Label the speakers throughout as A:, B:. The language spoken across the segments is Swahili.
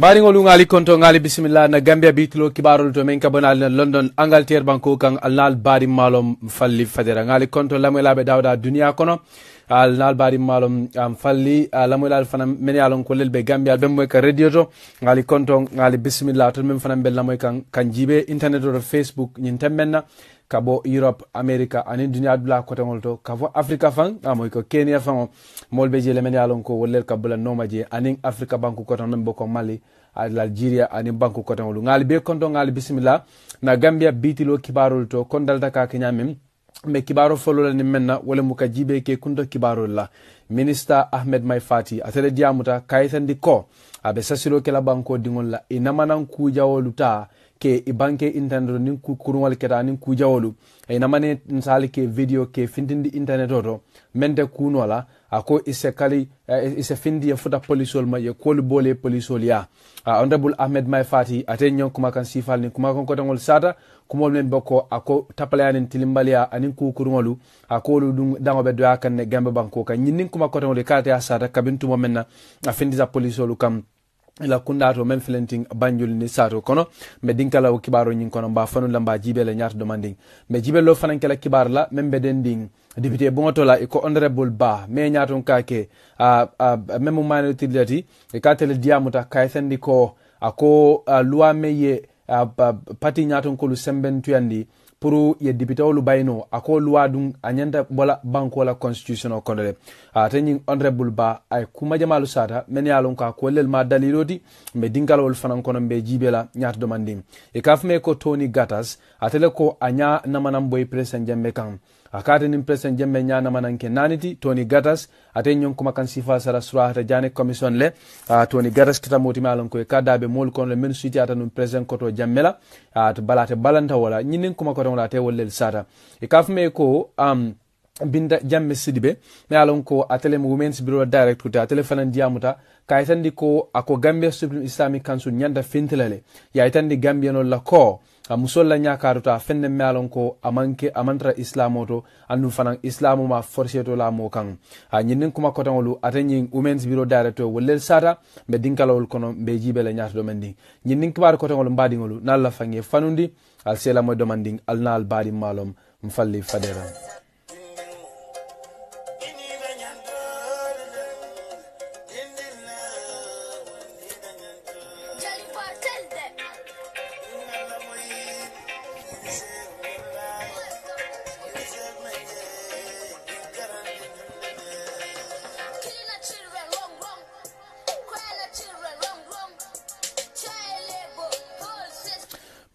A: mbaɗigol ngali konto ngali bisimilla na gambia bitilo kibarol to min kabonali na london angleterre banko kan alnal baɗi malom falli fadira ngali konto lamoylaɓe dawda duniya kono alnal baɗi malom um, falli uh, lamoylal fana min yalon kollel ɓe gambia ɓen moy ka radio to ngali konto ngali bisimilla toon min fana ɓe lamoy kan kan jiiɓe internet oto facebook ñin temmenna kabo europe america ani duniɲa dula kɔtɛŋol to ka africa fang faŋ ah, amoy ko kenya fang moolu be jelemene ye lon ko wollel ka bula nooma je aniŋ africa banku kɔtɔŋ naŋ be ko mali algeria ani banku kɔtɛŋolu ŋaali be kondo ŋaali bismillah na gambia biitilo kibarolu to kondal kondalta kenya kiɲameŋ me kibaro folo la ni men na wala mu jibe ke kundo kibaro la minister ahmed may fati atele diamuta kayitandi ko abe sasilo ke la banko dingol la inamanan kujawolu ta ke banke internet ni nin kurunwal keta ni ku jawolu e na mane misali ke video ke findindi internet oto mende te kuno ako ise kali uh, ise findi ya futa polisol ma ye kuolu bole polisol ya uh, honorable ahmed may fati ate nyon kuma kan sifal ni kuma kan ko tangol sada kuma men boko ako tapalayanin tilimbalia anin ku a koolu ɗum daŋo ɓe doya kan ne gambe banko kan ñinnin kuma ko tangol kalate a sata kabin tumo men na a findita kam ila kundato men filenting banjul ni sato kono mbe dinkala o kibaro nyin kono mba fanu lamba jibe la ñaata demanding mbe jibe lo fanan kela kibar la men be den ding député bongoto la iko honorable ba me nyaaton kake a uh, uh, memo minority lati e katele diamuta kaysendi ko ako uh, luwa meye ye pati nyaaton kolu sembentuyandi pour ye dipitawolu bayino a ko luwa dun a ñanta bola banko la constitution o le ate ñiŋ honorable ba a ye jamalu sata men ye a lon ko a kuwol lel ma dalilo ti mbe dinkalawolu fanan kono be jibe la ñaata domandiŋ i ka fume ko tony gatas ate le ko a ña namanan boyi president jambe kaŋ akatinin president jemme ñanamanan ke naniti toni gatas ate ñonkuma kan sifa sara surahata jane commission le uh, toni gatas kita motimi alon koye kadaɓe mool kono le men suiti ata num président koto jammela uh, to balate balanta wala ñinin kuma koton wala ate wollel sata e kafume ko um, binda jamme sidibe mi alon ko atelem women's bureau direct kuta atele fanan diyamuta kayitandi ko ako gambia supreme islamic council ñanda fintilale yayitandi gambia no la ko a musol la ñakaru ta fenne me alon ko amanke amantara islamo to andu fanan islamu ma forcé la mo kan a ñinin kuma kotoŋolu ate atenyin women's bureau director wollel sata mbe dinkalawolu kono mbe jibe la ñaata do mendi ñinin kibar kotan wolu mbadi ngolu nalla fangi fanundi al sela mo domanding al nal badi malom mfalli fadera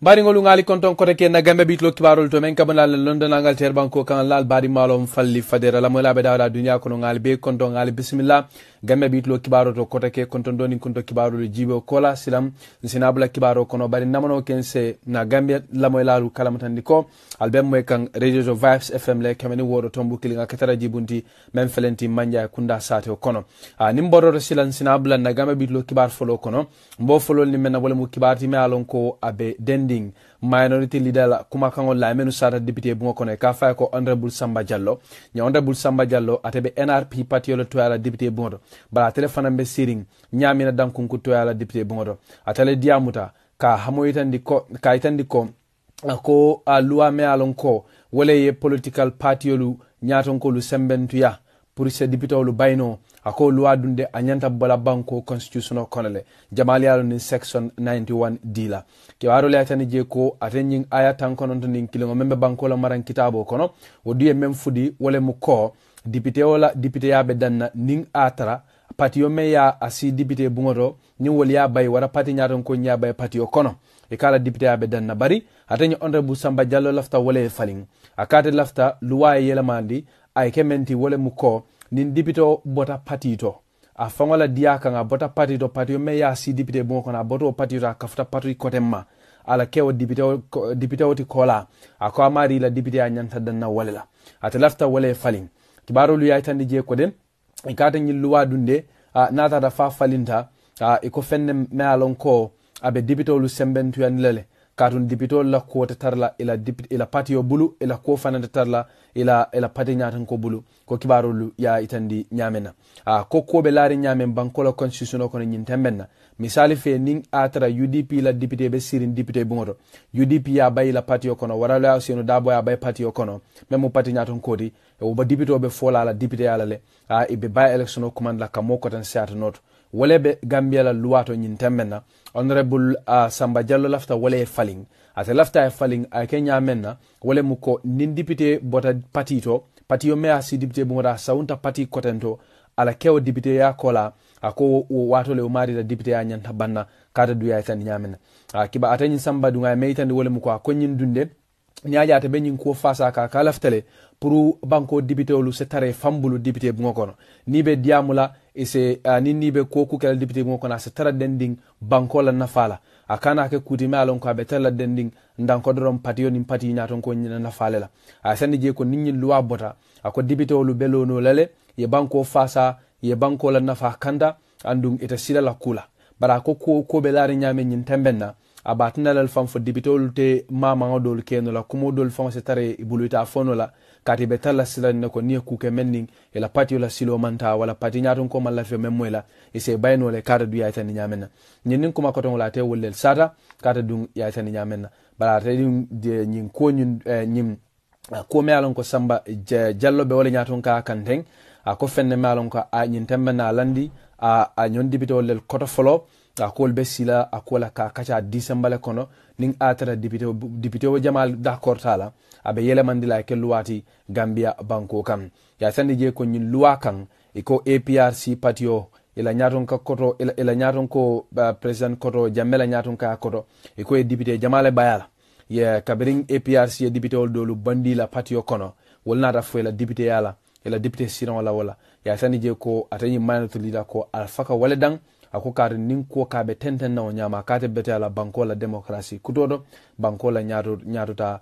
A: mbaɗigol ngali kon toon kote kenna gambe bitlo kibaarolu to men kabanal london angleterre banko kan lal bari malom falli fadera lamoylaɓe dawɗa duniya kono ngali be kon to ngali bisimilla gambia bi yitlo kibaro to kota ke konton doni konto kibarolu jibo kola silam sina bula kibaro kono bari namano ken se na gambe lamoy laalu kalamatandi ko albem moy kan radio vibes fm le kameni woro tombu kilinga katara jibunti men felenti manja kunda sate kono a ah, nin to silan sina bula na gambe bi yitlo kibar folo kono mbo folol ni men na wala mu kibarti me alon ko abe dending minority leader la kumakaŋo laamenu sata député buŋo kono ka faye ko honorable samba diallo ñe honorable samba diallo atebe nrp patio le toya la député buŋo to bara atele fanaŋ be siriŋ ñaamina dankunku toya la député buŋo to atele diyamuta ka hamoyitandi ko ka yitandi ko ko a luwa me a lon ko wole ye political partyolu ñaatonkolu sembentuya pour se dipitolu bayno ako luwa dunde a ñanta bola banko constitutional kono le yalo nin section 91 d la kebaro le atani je ko ate ñin aya tan kononto nin kiliŋo meŋ be banko la maran kitabo kono wo duye meŋ fudi wole mu ko dipite wo la dipite ya be danna niŋ a tara patiyo me ya a si dipite buŋo to niŋ wolu ye a bayi wara pati ñaton ko ñiŋ ye a bayi patiyo kono i kala la dipite ye be danna bari ate ñe honorable samba jallo lafta wole le ye faliŋ a ka ate lafita luwa ye yelemandi a ye ke meŋ mu ko nin dipito bota patito a faŋo la diya kaŋ a bota patito to patio meŋ a si dipite buŋo kono a patito wo a kafuta pati koteŋ ma ala kewo dipite ti kola a ko a la dipite a nyanta danna wole la ate lafita wole ye faliŋ kibaarolu ye itandi jee koden i kaata ñiŋ luwa dunde da fa falinta i ko feŋ ne me alon ko a be dipitolu sembentuyandi le le katun dipitol la kuwote tarla ila, dipit, ila patiyo bulu ila kuwo fananta tarla ila, ila pati ñatan ko bulu ko kibarolu ya itandi ñamen na ko ko kuwoɓe laari ñamen bankola constitution o kono ñinten ben na misali fe nin atara udp la député ɓe sirin député buŋoto udp ya bayi la patiyo kono waralo ya seno dabo ya bayi patiyo kono men mo pati ñaton koti woba député o ɓe fola la député yala le uh, iɓe bayi élection o commande la kamo kotan seyata noto wole ɓe gambia la luwato ñinten men na honorable uh, samba jallo lafta wala e falling ate lafta e falling a uh, ke ñamen na wala mu ko nin député bota pati to patiyo me a si député bumota sawunta pati koten to ala kewo député ya kola a ko watole o marita député ya ñanta banna kata duya tandi ñamen na a uh, kiba ate samba dunga e meyitandi wala mu ko a uh, koñin dunde ñaja te be ñin kuwo fasa ka ka laftale pour banko dibite olu se tare fambulu dibite bungo kono ni be diamula ise euh, ni ni be ko ku dibite bungo kono se tara dending banko la nafala akana ke kuti malon ko be tara dending ndan ko dorom patio nim pati nyaton ko nyina nafale la a sandi je ko ninni luwa bota ako dibite olu belono lale ye banko fasa ye banko la nafa kanda andum ita sila la kula bara ko ko be laari nyame nyin tembenna abatinalal fan fo dibitolu te mamaŋo dolu keno kumo dolu faŋo se tara i bulu ita la kati be talla ne ko niye kuke men nin la pati la silo manta wala pati ñaton ko malla fe memmo la ise bayno le kata du yaytani ñamen na ñin nin kuma koton wala te wollel sata kata du yaytani ñamen na bala te de nyin ko ñin nyim ko me alon ko samba jallo be wala ñaton ka kanteng a ah, ko fenne me ko a ah, nyin tembe na landi a ah, a ñon dibito wollel koto folo a kool be sila a kola ka kaca disemba le kono nin a tara député wo jamal d'accord ta la a be yelemandi la ke luwaati gambia banko kan ya sandi je ko ñin luwa kan iko aprc patio ila ñaton ka koto ila, ila ñaton ko uh, president koto jammela ñaton ka koto iko e député jamale bayala ye kabirin aprc ye député wol dolu bandi la patio kono wol nata fo ila député yala ila député siran wala wala ya sandi je ko atani manatu lida ko alfaka wale dang ako kaari niŋ kuo ka be tenten na ñaama ka kaate bete banko la banko la démocratie kuto do banko la ñaatuta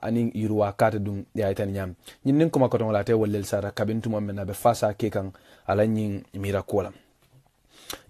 A: aniŋ yiriwa ka te duŋ yayitani nin ñiŋ niŋ kuma kotoŋo la ate wallel sara kabin tuma meŋ na be fasa ke ala a ñiŋ mira kuo la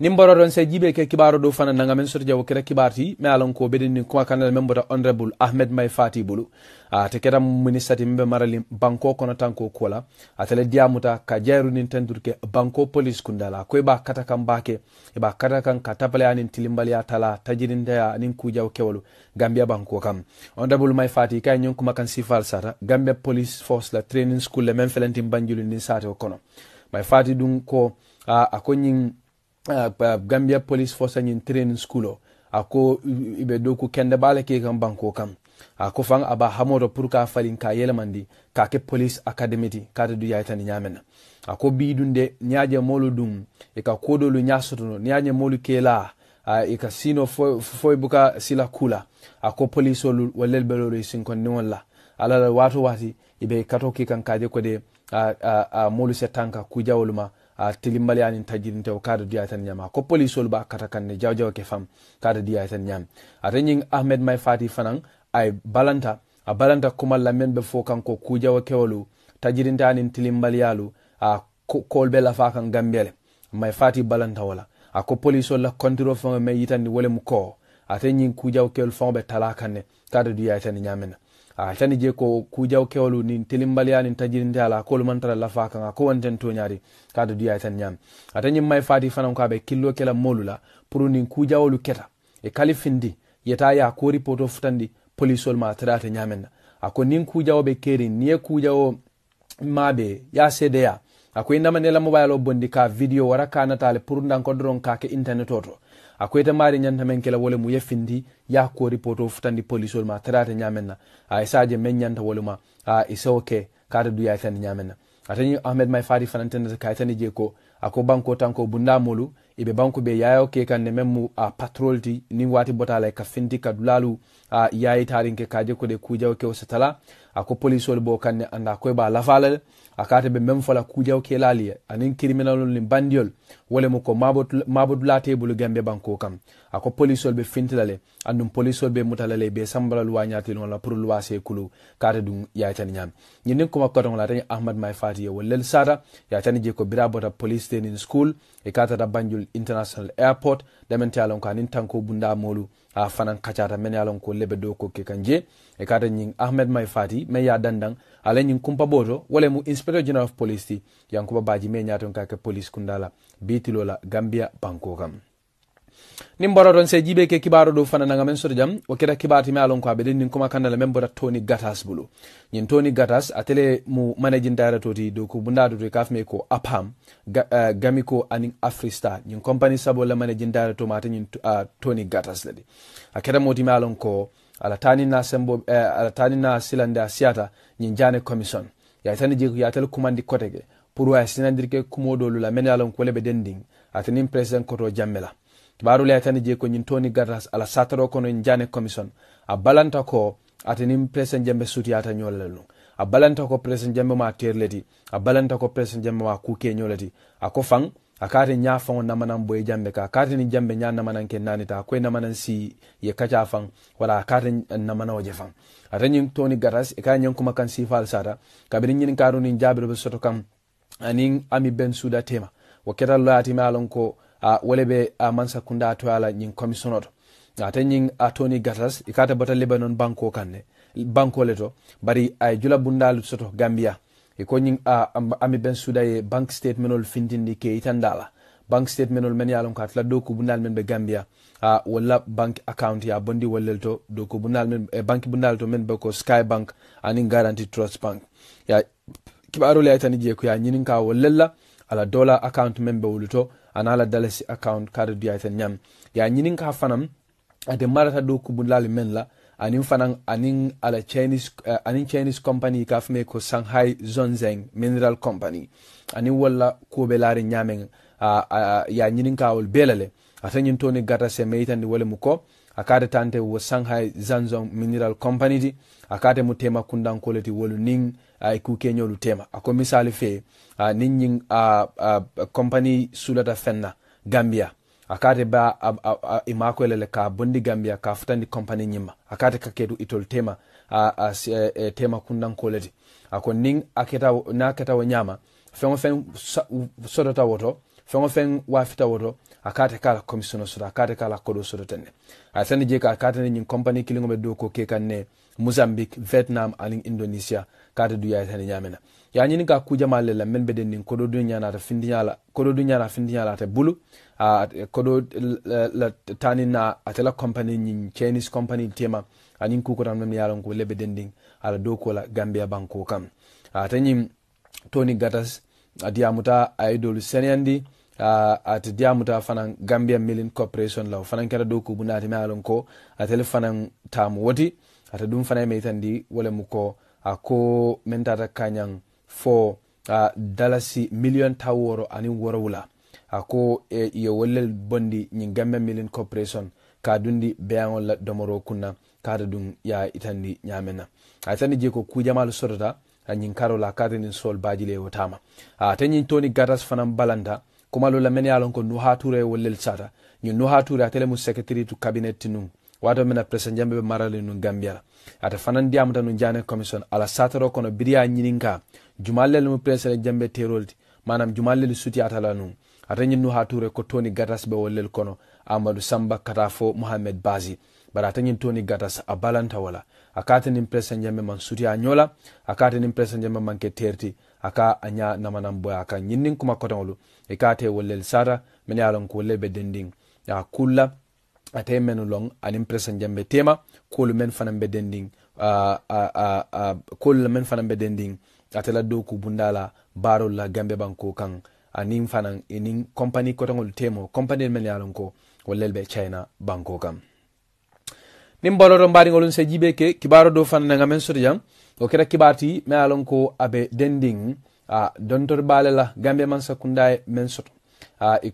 A: nin boroɗon se jibe ke kibaro do fana nanga men soto jawo keta kibar ti mi alan ko ɓeɗenni kuma kanal membo bota honorable ahmed may fati bulu a te ministre ti mbe marali banko kono tanko kola a tele diamuta ka jairu nin tendurke banko police kundala ko ba kata kan bake iɓa e kata kan ka tapale anin tilimbali atala tajirin daya nin ku kujaw kewolu gambia banko kam honorable may fati kay nyon kuma kan sifal sata gambia police force la training school le men felentim banjulu nin sate kono may fati dun ko a ko ñin uh, gambia police force ñin training school ako ibe do ku kende bala ke kan banko kam ako fang aba hamoro pour ka falin ka yelamandi ka ke police academy di ka du yaytani nyamen ako bi dunde ñaaje molu dum e ka kodo lu nyasoto no ñaaje molu kela uh, e ka sino fo fo buka sila kula ako police olu walel belolu e sinkon ni wala ala wato wati ibe katoki ke kan kaje ko de a uh, uh, molu setanka kujawolu ma a ah, tilimbalyanin tajirintew kaata diya tan ko ba kata kanne jawjawa ke fam kaata ñam ata ñing ahmed may fati fanan ay balanta a balanta kuma lamen be fo kanko kujawa kewolu tajirintanin a be lafa kan gambele may fati balanta wala a ko polisol la kontiro me yitandi ko tala kaata tani ah, je ko kujaw kewlu nin telimbaliya nin ndala ko lu mantara la faka nga ko wanten to nyaari ñaari kaado duya tan nyam atani may fati fanan ko be killo kela molula pour ni nin kujawolu keta e kalifindi yeta ya ko poto futandi police ol ma tarate ñamenna ako nin kujawo ɓe keri niye kujawo mabe ya sedea ako manela mobile o bondi ka video wara kanatale pour dron ka ke internet oto akoyete mari ñanta men kela wole mu yefindi ya ko ripoto futandi polisol ma tarata ñamen na a isaje men ñanta wole ma a isoke kata duya tan ñamen na atani ahmed may fadi fanantende kaytani je ko ako banko tanko bunda molu ibe banko be yayo ke kan ne memu a patrol di ni wati botala ka finti ka dulalu a yayi tarin ke kaje ko de kujaw ke osatala ako police wol bo kan ne anda ko ba lafala akate be mem fala kujaw ke lali anin criminal ni bandiol wole mo ko mabot mabot late bulu gambe banko kam ako police wol be fintilale andum police wol be mutalale be sambalal wanyati la pour loi se kulu kata dum yayi tan nyam nyin ko makko ton la tan ahmed may fadi ye wollel sata tani je ko birabota police stanin school e katata banjul international airport ɗamen yalon ko anin tanko bunda molu a fanan kacata men yalon ko lebe do ko kan je e kata nyin ahmed may fati me ya dandang ala nyin kumpa boto wala mu inspecteur general of police ti yankuba baji me ñaton ke police kundala bitilola gambia banko kam nin baroton se jibe ke kibaro do fana nanga men jam wo keta kibarti me alon ko nin kandala men toni gatas bulu toni gatas atele managing director ti ko ko apam ga, uh, gamiko sabo la managing director uh, eh, toni gatas me alon ko ala tani na sembo eh, ala tani na jane commission je kumandi pour wa sinandirke kumodolu la men alon ko leɓe koto jamela kibaru le tani je ko nyin toni gardas ala sataro kono en jane commission a balanta ko ate atanim president jambe sutiyata ñollelu a balanta ko presen jembe ma terleti a balanta ko presen jembe ma kuke ñoleti a ko fang a kati ña faŋo namanan boye jambe ka kaati ni jambe ña namanan ke nanita a koye namanan si ye kaca faŋ wala a kati namanawo je faŋ ata ñiŋ toni garas i ka ñeŋ kuma kaŋ sifaal sata kabiri ñiŋ kaaru niŋ jaabiro be soto kaŋ aniŋ ami ben suda tema wo keta lo loŋ ko Ah, wole ɓe ah, mansa kunda toyala ñin commission oto ate ah, ñin a toni gatas i bata lebanon banko kanne banko le to bari ay jula bundal soto gambia e ko ami ben suda bank statementol fintindi ke itandala bank statementol men yalon ko atla doku bundal men ɓe gambia uh, walla bank account ya bondi wallel to doku bundal men e eh, banki bundal to men be ko sky bank anin garanti trust bank ya kibarole ay tani je ko ya ñinin ka wallella ala dola account men ɓe wolu anala la dalasi account carte du ayten nyam ya nyinin ka fanam ade marata do kubundali men la anin fanan anin ala chinese uh, eh, anin chinese company ka fme ko shanghai zonzeng mineral company anin walla kobe laari ñamen uh, uh, ya nyinin ka wol belale atañin toni gata seme itandi wole mu ko akade tante wo shanghai zanzong mineral company di akade mu tema kundankole ti wolu ning ay ah, ku keñolu tema ako ah, misali fe uh, ah, nin ñin uh, compagnie sulata fenna gambia akate ba imakoelele ka bondi gambia ka futandi compagnie ñimma akate ka ketu itol tema a, a, e, tema kundankoleti ako nin aketa na ketawo ñama feŋo feŋ sotota woto feŋo feŋ waafita woto a ka ate ka la komisiono ka la kodo soto a tene je ka a ka tene ñiŋ kompani kiliŋo be do ko ke kan ne mozambique vietnam ani indonesia kata duya tani nyamena ya ñini ka kujama le la men beden nin kodo du ñana ta findi ñala kodo du ñana findi ñala ta bulu a kodo la tani na atela company ñin chinese company tema anin ku ko tan men yalan ko lebe dendin ala do ko la gambia banko kam a tani tony gatas adiamuta aidol senandi uh, ate diamuta fanan gambia milling corporation law fanan kera do ko bunati me ko atele fanan tamu woti ata dum fana me yitandi wolemu ko a ko min tata kañan fo a dalasi million ta woro ani worowula a ko e yo wollel bondi ñin gamme milin corporation ka dundi beyaŋol la domoro kunna kata ɗum ya itandi ñamena a itandi je ko kujamalu sotota ñin karo kata nin sol bajile wotama a te ñin toni gatas fanan balanta kumalo la men ye lon ko nuha ture wollel sata ñin nuha ture atele mu secretary to cabinet tinun wato mina president jambe be marali nu gambia la ate fanan diyamuta nu jane commission ala satoro kono biriya ñininka jumallel mu president jambe terol manam jumallel sutiyata la nu ate ñin nu ha ture ko toni gatas be wollel kono amadou samba kata fo mohamed basi bara ate ñin toni gatas a balanta wala a katenin president jambe man sutiya ñola a katenin president jambe manke terti aka a ña namanan boya aka ñinnin kuma kotenolu e kate wollel sata mene ye a ko wolle be dendin a kulla ate menu loŋ aniŋ presan jambe tema kolu men fana be dending uh, uh, uh, uh, men fana be dending ate la dooku bunda la baarolu la gambe banko kaŋ aniŋ fanaŋ e iniŋ kompani kotoŋolu temo kompanil men ye a ko wallel be china banko kaŋ niŋ baloto mbaariŋolun se jibe ke kibaro do fana naŋa men soto o kira kibarti me ye a loŋ ko a be dendiŋ uh, dontori baale gambe man kunda e men soto uh, i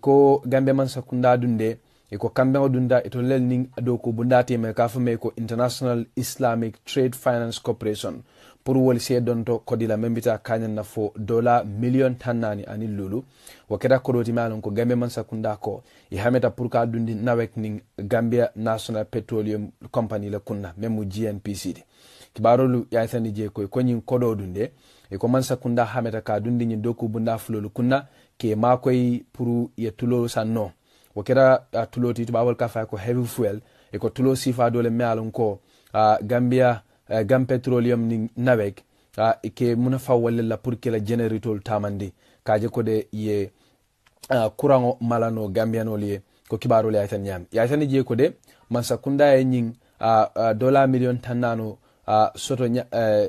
A: gambe man kunda dunde eko kambeŋo dunda ito lel niŋ ado ko bunda time ka fo ko international islamic trade finance corporation pour wol see donto kodi la membita kañan na fo dola million tannani ani lulu wo keta kodo ti maŋ ko gambe man sakunda ko i hameta pour ka dundi nawek niŋ gambia national petroleum company la kunna meŋ mu gnpc ti kibarolu yayitandi je koy ko ñiŋ kodo dunde e ko maŋ sakunda hameta ka dundi ñiŋ doku bunda fulolu kunna ke makoy pour ye tulolu sanno wo kera a uh, tuloti ti tubabol kafa ko heavy fuel e ko tulo sifa dole mealon ko a uh, gambia uh, gam petroleum ni nawek a uh, e ke muna fa walle la pour que la generatol tamandi kaje ko de ye a kurango malano gambianol ye ko kibarol nyam ya tan je ko de mansa kunda e ñing a, uh, dola million tannano a soto, uh,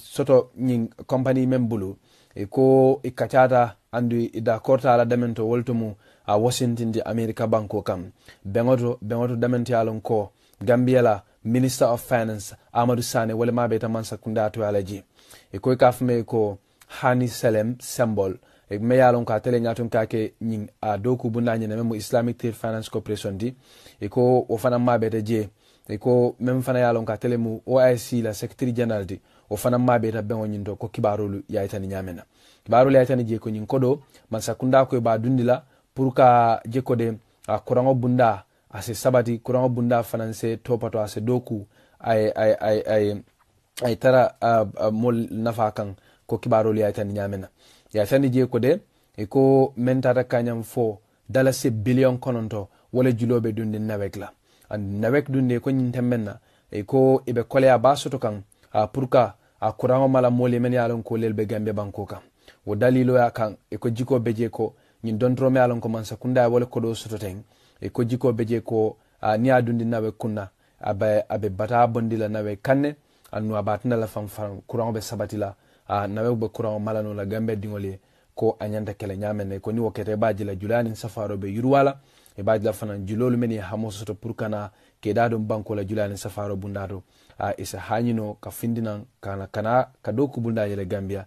A: soto ñing company membulu e ko ikachata e kacata andu e da korta la demento woltumu a washington di america banko kam beŋoto beŋoto damenti alon ko gambia la minister of finance amadou sane walema ɓe mansa kunda to alaji e koy ka fme ko hani selem symbol e me yalon ka tele a ka ke nyin a doku ku bunda ñine même islamic trade finance corporation di e ko o fana ma ɓeta je e ko mem fana yalon ka tele mu oic la secretary general di o fana ma ɓeta beŋo ñin to ko kibarolu yaitani nyamena kibarolu yaitani je ko nyin kodo mansa kunda ko ba dundila la pour ka jeko de a ah, kuraŋo bunda a ah, si sabati kuraŋo bunda fanaŋ ah, se topato a si doku ay ay ay ay ay tara mol nafa kan ko li yaytani ñamena yaytani je ko de ko men tata kañam fo dala se billion kononto wala julobe dunde nawek la an nawek dunde ko ñinten men na ko eɓe koleya ba soto kan pour que a kuraŋo mala moli men yalon ko lel be gambe banko kan wo daliloya kan eko jiko be je ko ñin dontoro me alon ko man sakunda wala ko do soto ten e ko jiko be je ko ni adundi nawe kunna abe abe bata bondi la nawe kanne anu abat na la fam fam kuran be sabati la nawe be kuran malano la gambe dingole ko anyanta kele nyame ne ko ni wokete baaji la julani safaro be yurwala e baaji la fanan julolu meni hamo soto pour kana ke dado banko la julani safaro bundado a isa hanyino ka findinan kana kana kadoku bundaje le gambia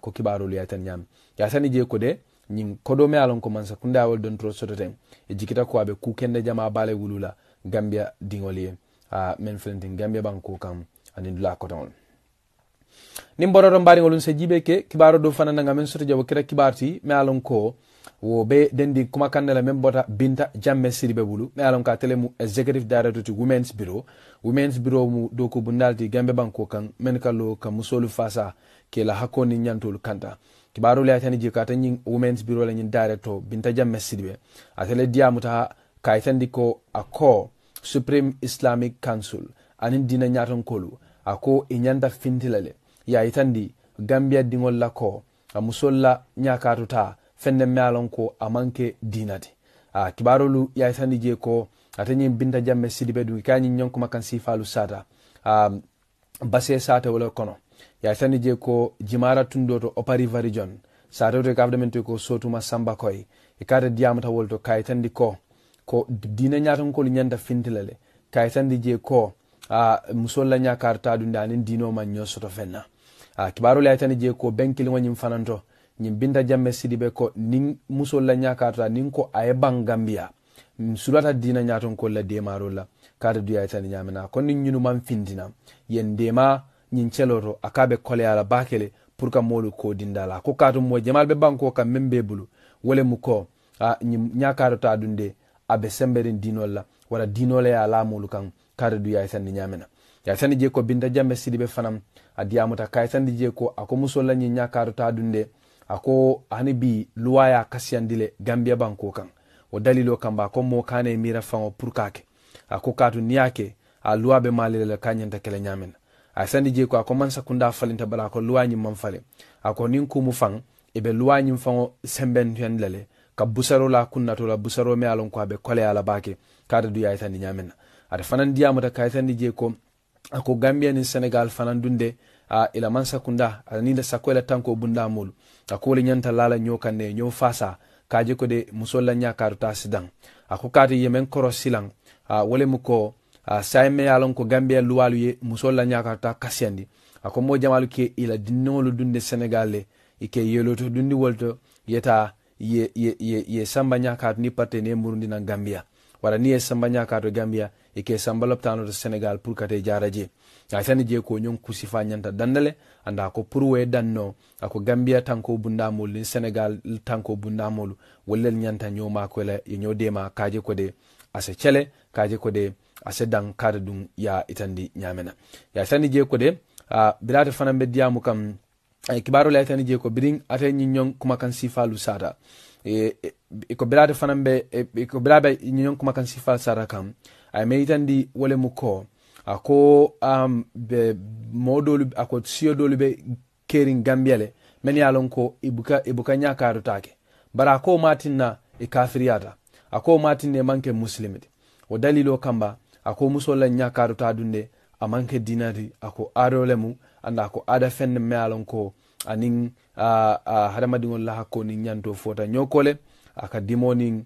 A: ko kibaru kibarolu nyame ya yatani je ko de ñin kodome alon ko man kunda awol don tro sototen e jikita ko abe ku kende jama bale wulula gambia diŋol ye a men filentin gambia banko kam anin dula kotoŋol nin boroto mbariŋolum se jibe ke kibaro do fana naga men soto jabo kira kibar ti me alon ko wo be dendi kuma kande la men bota binta jamme siribe bulu me alon ka tele mu executive director ti women's bureau women's bureau mu doko bundal ti gambe banko kan men kallo ka musolu fasa ke la hakko ni nyantolu kanta kibaru le atani je kata ñin women's bureau le nyin directo binta jam jamme be atele dia muta diamuta kayitandi ko ako supreme islamic council anin dina nyaton kolu ako i ñanta fintilale itandi gambia dingol la ko a musol la ñakatuta fenne me alon ko a manke dinati a kibaru lu ya itandi je ko ate binta jam jamme be du kanyin ñin ñonkuma kan sifalu sata um, base sate wala kono yasani je ko jimara tundo to opari region jon satoto kafda men to ko sotuma samba koy e kata diyamatawol to kayitandi ko ko dina ñatankol ñanta fintilale kayitandi je ko a musolla nya karta tadunde anin dino ma ño soto fenna a kibarol yayitani je ko benkiliŋo ñin fananto nyim binda jamme sidibe ko nin musolla nya karta nin ko ay ban gambiya sulata dina ko la demarol la kata duyayitani ñamina ko nin nyunu man fintina yen dema ñiŋ celo to a ka be koleya la baakele pour ka moolu ko dinda la ko kaatu moo jamal be banko ka meŋ be bulu wo le mu ko a ñiŋ ñaakaato ta dunde a be semberiŋ diinol la wara diinoo le ye a laa kaŋ kaatu du yaay sanni ñaame na yaay sanni jee ko binta jambe sidibe fanaŋ a diyaamuta kaye sanni jee ko a ko musolu la ñiŋ ñaakaato ta dunde a ko hani bi luwa ye a kasiyandi le gambiya banko kaŋ wo dalilo kamba a ko moo kaana ye miira faŋo pour kaa ke a ko kaatu niŋ ye a ke a luwa be maali le la ka ñanta kele ñaame na asandi je ko a commence kunda falinta bala ko luwañi man fale ako nin kumu faŋ i be luwañin faŋo sembentuyan lale ka busaro la kunna to la busaro me alon ko be kole ala bake kada du yaytandi ñamen na ate fanan dia ka kaytandi je ko ako gambia ni senegal fanan dunde a ila man sakunda ani da sakwela tanko bunda mulu ako wole ñanta lala ño kanne ño fasa je ko de musolla nya ka ta sidan ako kaati yemen korosilan a wole mu ko a ah, sayme ye ko gambia luwalu ye muso la ñakata kasiyandi a ah, ko mo jamalu ke ila dinolu dunde sénégal le i ke yeloto dundi wolto yeta ye, ye, ye, ye samba ñakato ni parte ne na gambia wala ni ye samba ñakato gambia i ke samba to senegal pour kate jaraje je a ah, sani je ko ñon kusifa nyanta dandale anda ko pour we danno ako gambia tanko bunda bundamolu ni senegal tanko bunda bundamolu wollel nyanta nyoma ko le nyodema kaje ko de ase cele kaje ko de a seddan kada dum ya itandi nyamena ya sani je ko de uh, bilata fanan be diamu kam e kibaru la itandi je ko birin ate nyinyon kuma kan sifalu sada e, e, ko bilata fanan be e, ko birabe nyinyon kuma kan sifalu sada kam a me itandi wole mu ko ako um, be modolu ako siyo dolu be kering gambiale men ya lon ko ibuka ibuka nyakaru take bara ko matinna e kafiriyata ako matinne manke muslimi o dalilo kamba ako musolle ñakkaado ta dunde a manque dinari ako arole mum anda ko ada fende mealon ko anin haramadiŋol laha ko nin ñanto fota ñokkole aka dimonin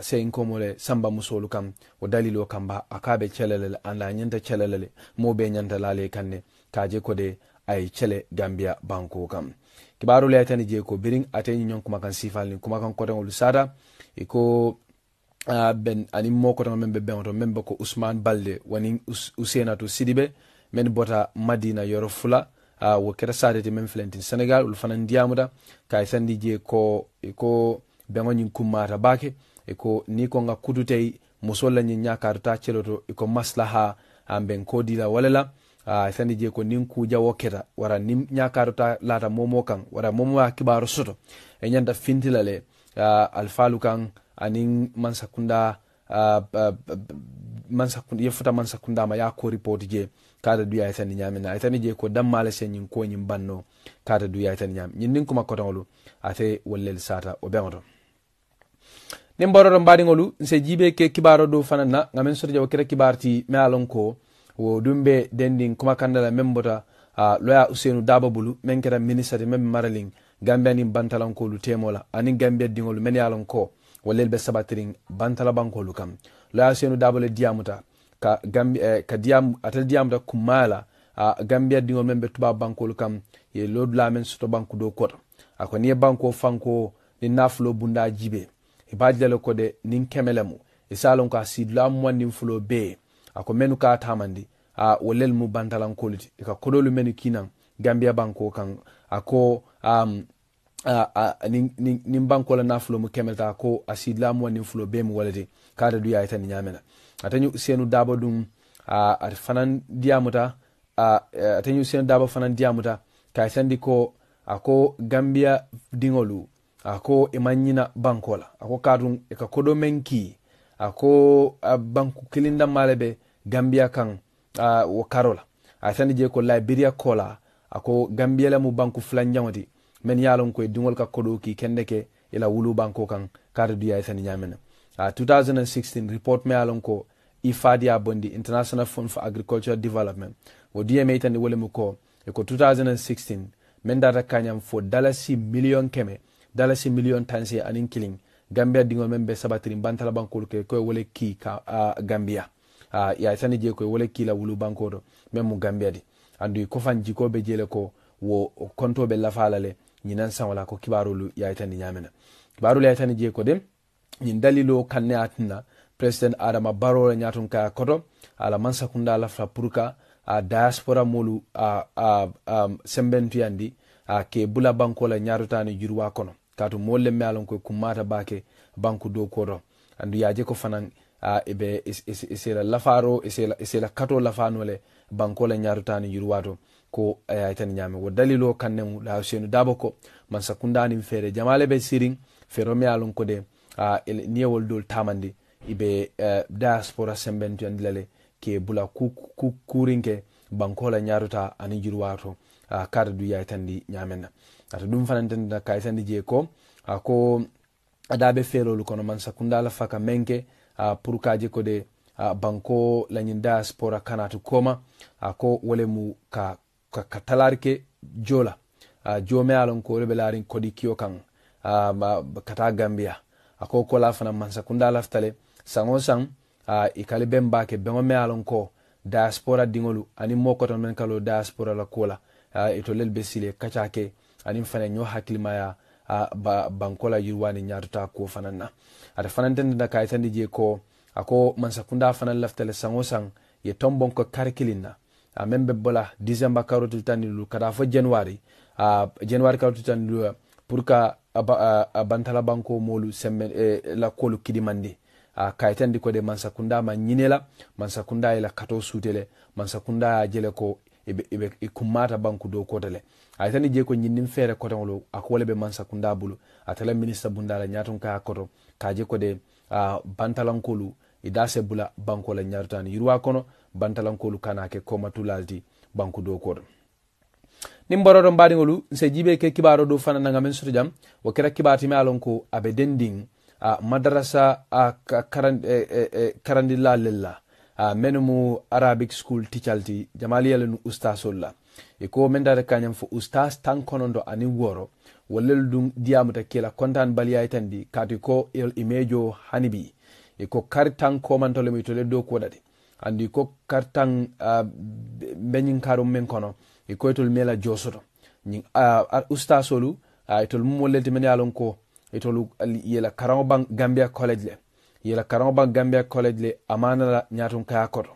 A: sein komole samba musolu kam o dalilo kamba akaɓe celelele anda ñanta celelele mo ɓe ñanta laale kanne kaje kode ay cele gambia banko kam kibaro leytani je ko birin ateñi ñonkumakan sifalni kumakan kotegolu sata iko uh, ben ani moko tan membe be ben to membe ko Usman Balde wani Usena to Sidibe men bota Madina yoro fula uh, ah, wo kera sadete men filentin Senegal ul fanan diamuda kay e sandi je ko e ko beŋo ñiŋ kumata bake e ko ni ko nga kudutei muso la ñiŋ nyakar ta celoto e ko maslaha ambeŋ ah, ko dila a uh, e sandi je ko niŋ kuja wo wara niŋ nyakar ta lata momo kaŋ wara momo ye soto e nyanda fintilale uh, le alfaalu anin mansakunda uh, uh, mansakunda ye futa mansakundama ya ko report je kada duya itani nyamina aitani je ko dan mala sen nyin ko nyin banno kada duya itani nyam nyin nin kuma kotonlu ate wallel sata o bengoto nin bororo mbaɗigolu se jiibe ke kibaro dow fana na gamin soto jawa kira kibar alon ko wo ɗum dendin kuma kandala min bota uh, loya useinu daba bulu min kira ministre ti min mi maralin gambia nin bantalankolu temola anin gambia dingolu min yalon ko wallel be sabatirin bantala bankolu kam loya senu dabole diyamuta ka gambi eh, ka diyam atal diyamuta kummala a uh, gambia diŋol men be tuba bankolu kam ye lodu lamen soto banku do koto ako niŋ ye banko fanko niŋ nafulo bunda jibe i be jila le ko de niŋ keme lemu i se a lon ko a siidula muwanniŋ fulo bee ako menu ka tamandi a uh, wollelu mu bantalankolu ti i ka kodolu menu kinaŋ gambia banko kaŋ ako um, Ah, ah, nin banko la nafulo mu kemeta ko a sidilamuwa nin fulo be walade kada du yayita ni ñamena atañu senu daba dum ah, ata fanan diyamuta atañu eh, senu daba fanan diyamuta kay sandi ko ako gambia diŋolu ako iman ñina banko la ako katum i ka kodo men ki ako banku kilindamale be gambia kan wo karo a sandi je ko liberia kola ako gambia la mu banku fulanjaŋo ti men ye lon koye diŋol ka kodo ki kende ke ila wulu banko kan kata duya sani ñamena uh, 2016 report me ye lon ko ifadi a bondi international fund for agriculture development wo duye me itandi mu ko e ko 2016 men data kañam fo dalasi million keme dalasi million tansi anin kiliŋ gambia diŋol men be sabatirin bantala bankolu ke koye wole ki ka uh, gambia a uh, ya sani je koye wole ki la wulu banko to men mu gambia di andu kofan jiko be jele ko wo konto be lafala le ñinan san wala ko kibarolu yayitani ñamina kibarolu yayitani je ko de ñin dalilo kanne atinna president adama barora ñatun kaya koto ala mansakunda lafta pour ka a diaspora molu a, a, a sembentuyandi a ke bula banko la ñatutani jurwa kono katu moolu le me alon koye kummata bake banku dow koto andu yaje ko fanan a ebe isela lafaro isela kato lafanole le banko la ñatutani jurwa to ko a yahay tan wo dalilo kannemu la usenu dabo ko man sakundanin feere jamale be sirin feero me alon ko de uh, niyewol dol tamandi ibe uh, diaspora sembentuyandi lale ke bula ku kurinke bankola ñaruta ani jurwato uh, kata du yahay tandi ñamen na ata ɗum fanantanda kay tandi je ko uh, ko adaɓe feelolu kono man sakundala faka menke uh, pour kaje ko de uh, banko lañin diaspora kanatu koma uh, ko wolemu ka ka katalari ke jo la uh, jo alon ko le larin kodi kiyo kan uh, kata gambia ako ko la fana mansa kunda laftale sango sang uh, ikale ben ke bengo me alon ko diaspora dingolu ani moko ton men kalo diaspora la kola uh, lel besile kacha ke ani fana nyo haklimaya uh, ba, bankola yirwani nyatuta ko fana na ata fana tenda ka itandi je ko ako mansa kunda fana laftale sango sang ye tombon ko karkilina men be bola december karotul tani lu kada fo january uh, january karotul tani lu pour ka a ah, bantala banko molu semmen eh, la kolu kidimandi a ah, kayitandi ko de mansakunda ma ñinela mansakunda ila kato suutele mansakunda ya jele ko ibe, ibe, i kummata banku dow kotale ayitani je ko ñinnin feere kotoŋolu ako wole be mansakunda bulu atala minista bundala ñaton kaya koto ka je ko de bantalan bantalankolu i dase bula banko la nyartan yirwa kono bantalankolu kanake komatulati banku kodo koto nin boroɗo mbaɗigolu se jibe ke kibaro do fana naga men soto jam wo kera kibatime alon ko abe dendin a madarasa a karandilla lella a e, e, e, men mu arabic school ticalti jamaliyala nu ustasol la e ko men data kañam fo ustas tan konondo anin woro wallelu ɗum diyamuta kila kontan baliyay tandi di kati ko el imejo hanibi e ko kari tan komantolemi tole do koɗade andi ko kartan uh, beñin karum men kono e koytol mela josoto ñin uh, ustasolu uh, itol mum wollelti men yalon ko itol yela karaŋo ban gambia college le yela karaŋo ban gambia college le amana la ñaton kaya koto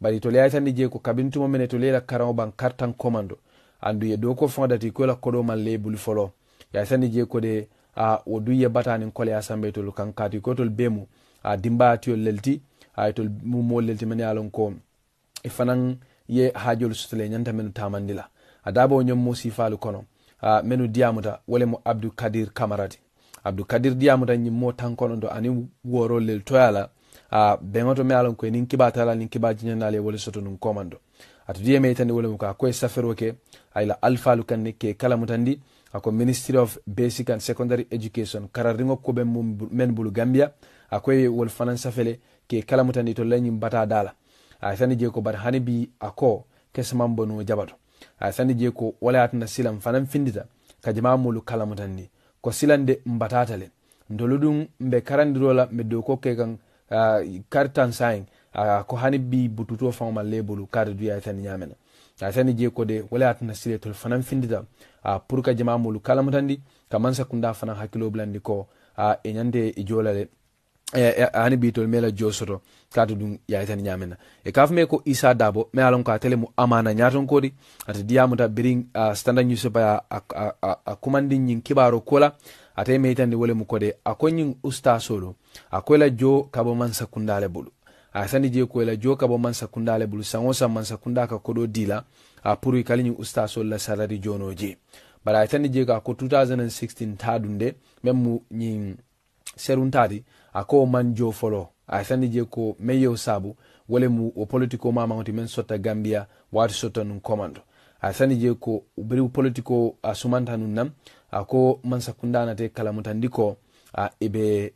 A: bari itol tan je ko kabintu men itol yela karaŋo ban kartan commando andu ye do ko fondati ko la kodo man le bul folo ya tan je ko de uh, wodu ye batani kole ya sambe itolu kaŋ ko tol bemu a uh, dimbaya tiyol lelti aytol mumol lel timen yalon ko e fanan ye hajol sutule nyanta menu tamandila adaba o ñom mo sifalu kono a menu diamuta wole mo abdou kadir kamarati abdou kadir diamuta ñim mo tankono do ani worol lel toyala a bengoto me alon koye nin kibata la nin kibaji jiñandal wole soto nun komando atudu me meyitandi wole mo ka ko a koye safero ke ayla alfalu kanne ke kalamutandi ako ministry of basic and secondary education kararingo ko be men bulu gambia akoy wol fanan safele ke kala mutandi to lañin bata dala ay sani je ko bata hani bi ako kesaman bonu jabato ay sani je ko wala yatana silam fanam findita ka jama mulu kala mutandi ko silande mbatata tale ndoludun ɗum karandi dola mbe dow ko ke kan uh, kartan sain uh, ko hani bi bututo fawma lebulu kare duya ay sani ñamena ay sani je ko de wala yatana sile tol fanan findita uh, pour ka jama mulu kala mutandi kaman sakunda fanan hakilo blandi ko uh, e ñande e jolale Eh, eh, ani bitol mela josoto kato dun yayitani ñamina e kaf me ko isa dabo me alon ko a tele mu amana nyaton kodi ati diyamuta birin uh, standard news pa a, a, a kumandin kibaro kola ati me itani wole mu kode a ko ñin ustasolu a koyla jo kabo man kundale bulu a sani je koyla jo kabo man kundale bulu sango san mansa kunda ka kodo dila a pour i usta solo la salari jono je bara a je ka ko 2016 tadunde memu nyin seruntaati a ko man jo folo a sandi je ko meyo sabu wole mu wo politiko mamaŋoti men sotta gambia waati sotta nun komando a sandi je ko biri politiko a sumanta nuŋ naŋ a ko te kala mutandiko a ebe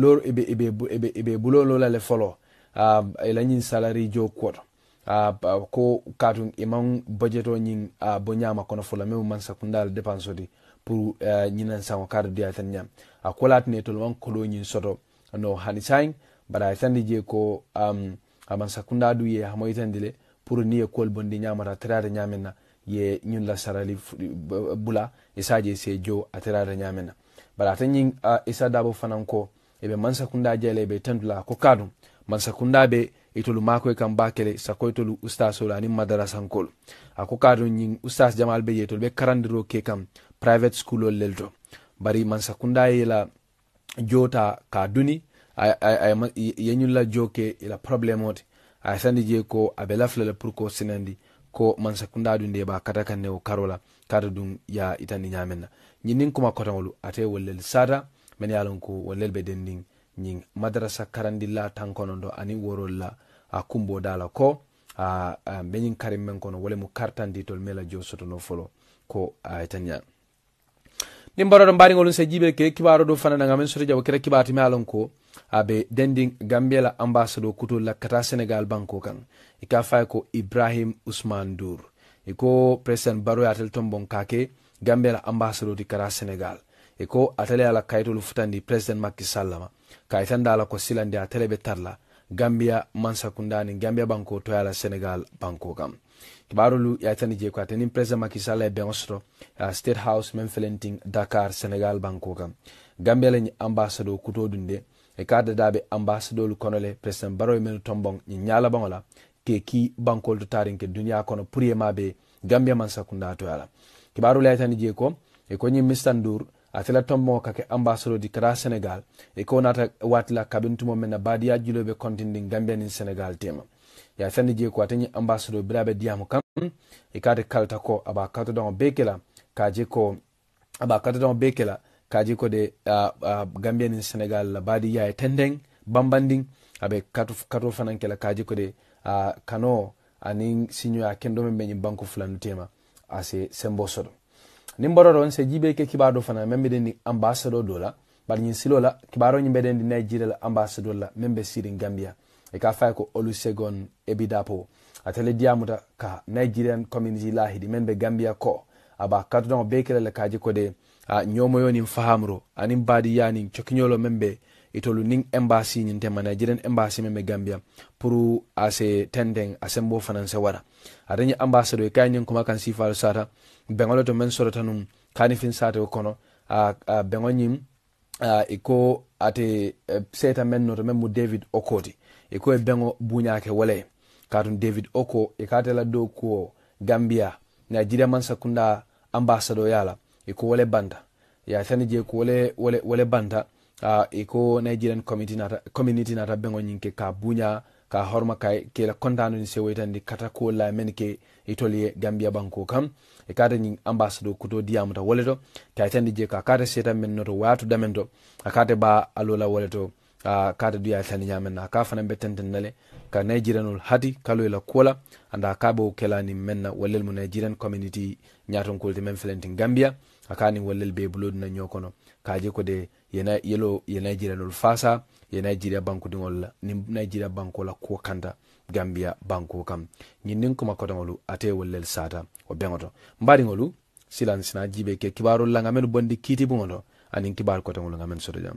A: lor ebe ebe ebe ebe bulolo la le folo a ila e nyin salary jo kwoto a ko katun imam budgeto nyin a bonyama kono fola mewu mansa kundal depansodi pour ñinan sango kar diya tan ñam a kolat ne tol wan kolo ñin soto no hani sain bara di je ko am um, aman sakunda du ye hamo itandi le pour ni ye kol bondi ñama terare ñamen ñamena ye ñun la sarali bula je se jo a terare ñamena na bara ata ñin uh, isa dabo fanan ko e be man sakunda le be tandula ko kadum man sakunda be itolu mako makoy kam bakele sako itolu ustas ola ni madarasankolu ako kadum ñin ustas jamal be je tol be karandiro ke kam private schoolol lel to bari man mansakunda yela jota ka duni yeñulla joke ila e probléme oti aya sandi je ko aɓe lafilala pour ko sinandi ko man mansakunda ɗum nde ba kata kan ne karola kata dun ya itandi ñamenna ñinnin kuma kotanwolu ate wollel sada men yalon ko wollel be dendin ñin madrasa karandilla tankono ɗo ani worol la a kumbo dala ko a beñin karim men kono wole kartandi tol mela jo sotono folo ko a itanya ɗin mbaɗoɗo mbari ngolon se jiɓe ke kibaɗo ɗo fananaga men soto jaɓo kira kibaɗo timi alon ko aɓe dendi gambela ambassadeur kutol lakkata sénégal banko kan e ka fay ko ibrahim ousmane dour e ko président baro yatel ton bon kake gambela ambassadeur ti kata sénégal e ko atele ala kayitolu futandi président makki sallama dala ko silandi atele ɓe tarla gambia mansakundani gambia banko toyala sénégal banko kam kibarolu yatani je ko atani président Macky Sall e beŋo soto uh, state house meŋ felentin Dakar Senegal banko kam Gambia la ñiŋ ambassadeur kuto dunde e ka dada be ambassadolu kono le président Barrow meŋ tomboŋ ñiŋ ñaala baŋo la ke ki bankol to tariŋ ke duniya kono pour ye ma be Gambia man sakunda to ala kibarolu yatani je ko e ko ñiŋ Mr Ndour atela tomboŋo ka ke ambassador di kata Senegal e ko nata waati la kabintumo meŋ na baadiya julo be kontindi Gambia ni Senegal tema ya sande je ko atanyi ambassador birabe diamo kam e kade kalta ko aba kato don bekela kaje ko aba kato don bekela kaje ko de uh, uh, gambia ni senegal la badi ya e tendeng bambanding abe kato kato fanan kala kaje ko de kano ani sinyo ya kendo men men banko fulanu tema ase sembo sodo ni bɔrɔ dɔ n se jibe ke kibado fana membe be de ni ambassador do la bari ñiŋ silo la kibaro nyin be de ni nigeria la ambassador la membe be sirin gambia e ka fay ko olusegon ebidapo atele diamuta ka nigerian community lahidi men be gambia ko aba katudaŋo be kelele kaje ko de a ñomoyonin fahamuro anin badi cokiñolo men membe itolu nin embassy ñin tema nigerian embassy membe gambia pour ase tenden asembo fanan wara atañi ambassadeur kay ñin kuma kan sifalu sata bengolo to men sorota kani fin sata kono a, a bengonyim ñin iko ate eh, seta men noto men mu david okoti e ko koye bengo buñake walaye katun david oko e katela do ko gambia nigeria man sakunda ambassador yala e ko wale banda ya tani je ko wale, wale, wale a uh, e ko nigerian community nata, community nata bengo nyinke ka buña ka horma kay ke la kontanu ni sewaytandi kata ko la men ke itol gambia banko kam e kada ni ambassador kuto diamuta wole to taytandi je ka kata seta men noto watu damendo akate ba alola wole to kata duya tani ñamen na ka fana be tenten nale ka nigerianol hati kalo la kuola anda ka bo kelani menna wallel mu nigerian community nyaton kolti men felenti gambia akani wallel be bulodi na ño kono kaje ko de yena yelo ye nigerianol fasa ye nigeria banku dingol ni nigeria banko la ko kanda gambia banko kam ñinnin kuma ko kotongolu ate wallel sata o bengoto mbari ngolu silan sina jibe ke kibaru la ngamen bondi kiti to anin kibar ko kotongolu ngamen sodo jam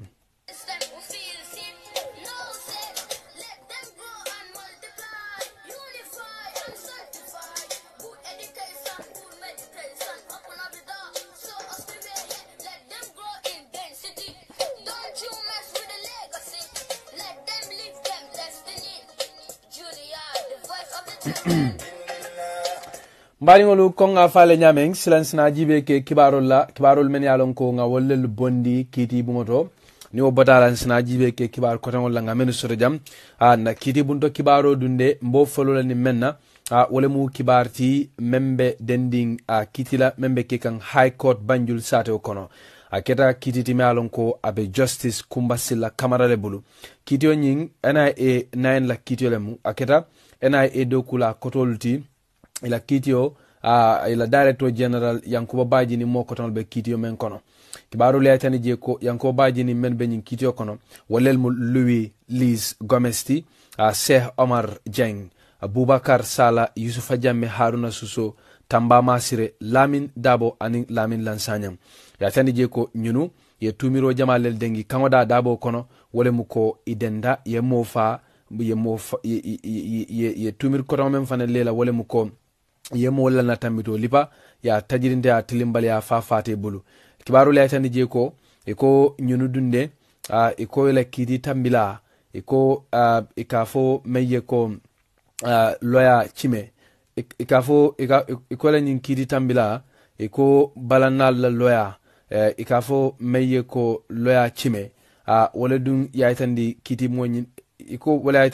A: mbaringol konga faale ñameng silansinaji ɓe ke kibarol la kibarol men yalon ko nga wollel bondi kiitibumoto ni wo botalansinaji ɓe ke kibar kotagol la nga meni soto jaam a na kiitibum to kibaro dunde mbo fololani menna a wole mu kibarti membe dending a kitila membe ke kan high court banjul sate o kono a keta kititime alon ko aɓe justice kumba silla camarale bulu kiitiyo ñing nia nayen la kiitiyole mu a keta nia dow kula kotolu ti ila kiitiyo uh, ah, ila director general yankuba bajini mo kotonol be kiitiyo men kono kibaru atani je ko yankuba bajini men be ñin kiitiyo kono walel mu louis lise gomesti uh, ah, cheikh omar dieng aboubacar sala yusufa jamme haruna suso tamba masire lamin dabo ani lamin ya tani je ko nyunu ye tumiro jamalel dengi kaŋoda dabo kono wole mu ko idenda ye mofa ye mofa ye, ye, ye, ye tumir kotoŋo meŋ fana lela wole mu ko ye mo walla na tambito lipa ya tajirinde ya tilimbal ya fa fate bulu kibaru la tani je ko ko nyunu dunde uh, iko la kidi tambila iko uh, ka fo meye ko uh, loya chime Ik, ika fo ika, iko la nyin kidi tambila iko balanal la loya uh, e, ka fo meye ko loya chime uh, wala dun ya tandi kiti mo iko wala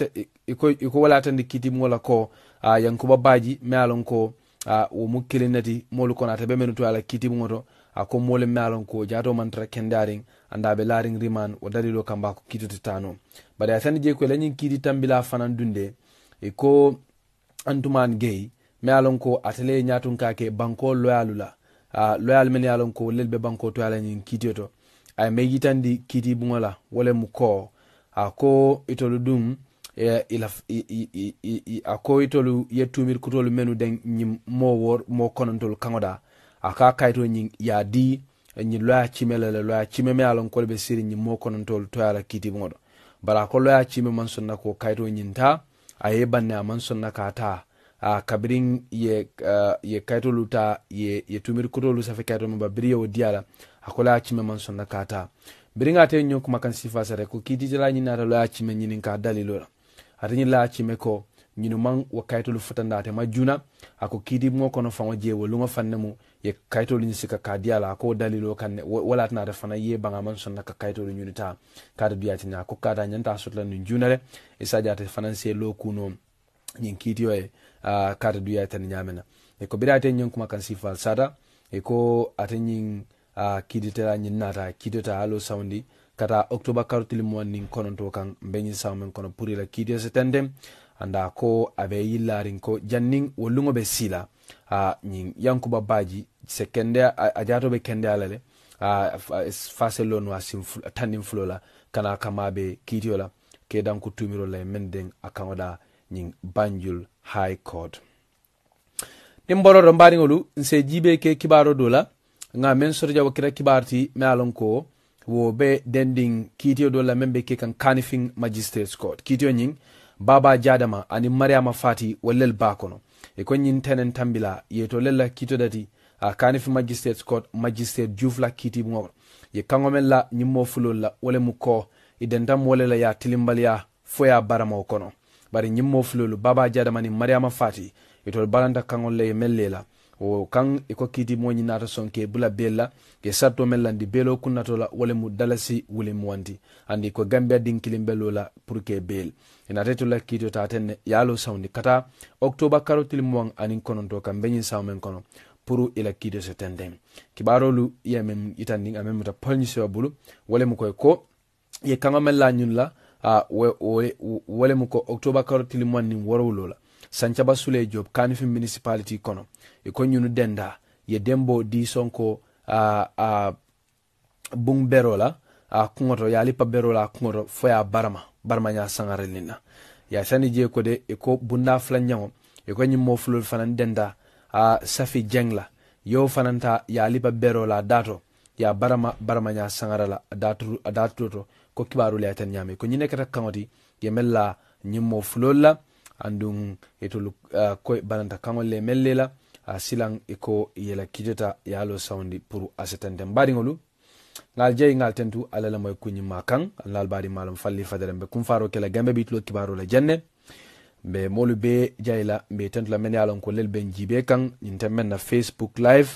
A: iko, iko wala tandi kiti mo la ko Ah, yankuba baji me alon ko uh, wo mu kilin nati molu konata be menu to ala kitimu to a ah, ko mole me alon ko jato mantara kendarin anda be laring riman o dalilo kamba ko kitutu tano bari asani je ko lanyin kidi tambila fanan dunde e ko antuman gay me alon ko atale nyatun kake banko loyalula a loyal men yalon ko lelbe banko to ala nyin kiti to ay megitandi kiti bungola wole mu ko a ko itolu dum E, a koyitolu yettumir kutolu menu den ñim mo wor mo konontolu kaŋoda a ka kayito ñin ya di ñin loya cimele le loya cime me alon kole be siri ñin mo konontolu to ala kitibuŋo do bara ko loya cime man sonna ko kayito ñin ta a ye banne a man sonna ka ta a kabirin ye ye kayitolu ta ye ye tumir kutolu safe kayito mo ba biri yewo diya la a ko loya cime man sonna ka ta biriŋa te ñin kuma kan sifa sare ko kiititala ñin nata loya cime ñinin ka dalilo la laaci me ko ñinu maŋ wo kayitolu futandate ma juna ako kiidimo kono faŋo jee wo luŋo fanne mu ye kayitolu ñiŋ sika ka diya la a ko dalilo kaŋ ne wala la tinata fana ye baŋa maŋ sonna ka kayitolu ñunu taa kaata duyati ne a ko kaata ñanta sotla nuŋ juna le isadiate fanaŋ se loo kuno ñiŋ kiitiyo ye uh, kaata duyatani ñaame na e ko bira ate ñiŋ kuma kaŋ sifaal sata e ko ate ñiŋ uh, kiiditela ñiŋ naata kiidota halo sawundi kata taa octoba karotili mugan nin kono to kan n bɛ ɲin sama min kɔnɔ pour la kidio setɛnde anda ko a bɛ yi ko janning wolungo be sila a ɲin yankuba baji se kende a jato be kende alale a la le fase lo nu a tannin fulo la kana kama be kidio la ke dan ko tumiro la men den a kaŋo da banjul high court nin boro do n baariŋolu se jibe ke kibaro do la nga men sorja wakira kibarti me alon ko wo be dending kitiyo do la membe ke kan kanifing magistrates court kitiyo nyin baba jadama ani mariama fati wallel bakono e ko nyin tenen tambila ye yeto lella kito dati a kanifi magistrates court magistrate jufla kiti ngor ye kango la la mo fulol la wala mu ko e dentam wala la ya tilimbaliya fo ya barama kono bari mo fulolu baba jadama ni mariama fati itol balanta kaŋol le ye meŋ lela o kan e ko kidimo ɲinata sɔn ke bula bel la ke sarto mɛn landi belo kunnato la mu dalasi wulimuwanti andi ko gambia din kilin la pour ke bel e inate to e la kiito tatenne yaalo sawndi kata octobre karo tilimuwan anin kononto kan beñin saw men kono pour ila kiido so tenden kibarolu iya men itandin amen muta polñisewa bulu walemu koye ko ye kaŋa men la ñun la a mu ko octobre karo tilimuwan nin worowlo la sancaba sule job kanifin municipality kono iko koñunu denda ye dembo di sonko a uh, uh, buŋ bero a uh, kuŋoto ye alipa bero a kuŋoto fo ye barama barama ña saŋarelin na ya sani je ko de iko bunda fulanjaŋo iko ko mo fulol fanan denda a safi jeŋ la yewo fanaŋ ta ye alipa bero dato ya barama barama ña saŋara la a datuto ko kibaru le ten ñaami ko ñine keta kaŋo ye mel la mo fulol la andum etolu uh, ah, koy bananta kaŋolle melle la a ah, silaŋ i ko yela kijota ye a lo sawundi pour a setenten baadiŋolu ŋal jeyi ŋal tentu alla le moy kuñima kaŋ alnal baadi malum falli fadere mbe kum faro kela gambe bi tulo kibaro la jenne mbe molu be jayla mbe tentu la men ye a lon ko lel ben jiibe kaŋ ñinten men na facebook live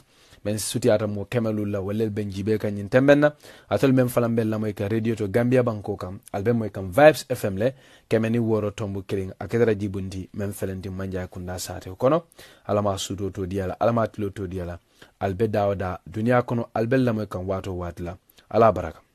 A: men sutiyata mo kemelul la wallel ben jibe kañin temben na atol men bel la moy ka radio to gambia banko kam albe moy kam vibes fm le kemeni woro tombu kring akedra jibundi men felenti manja kunda sate kono alama sudo to ala alama tlo to diala albe dawda duniya kono albe moy kam wato watla ala baraka